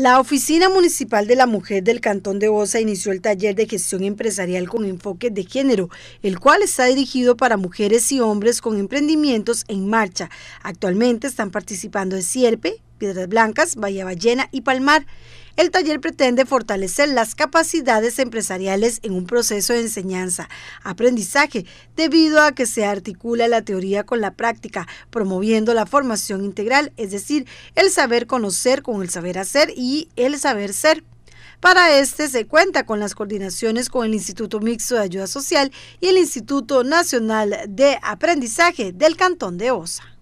La Oficina Municipal de la Mujer del Cantón de Bosa inició el taller de gestión empresarial con enfoque de género, el cual está dirigido para mujeres y hombres con emprendimientos en marcha. Actualmente están participando de Sierpe, Piedras Blancas, Bahía Ballena y Palmar. El taller pretende fortalecer las capacidades empresariales en un proceso de enseñanza-aprendizaje, debido a que se articula la teoría con la práctica, promoviendo la formación integral, es decir, el saber conocer con el saber hacer y el saber ser. Para este se cuenta con las coordinaciones con el Instituto Mixto de Ayuda Social y el Instituto Nacional de Aprendizaje del Cantón de Osa.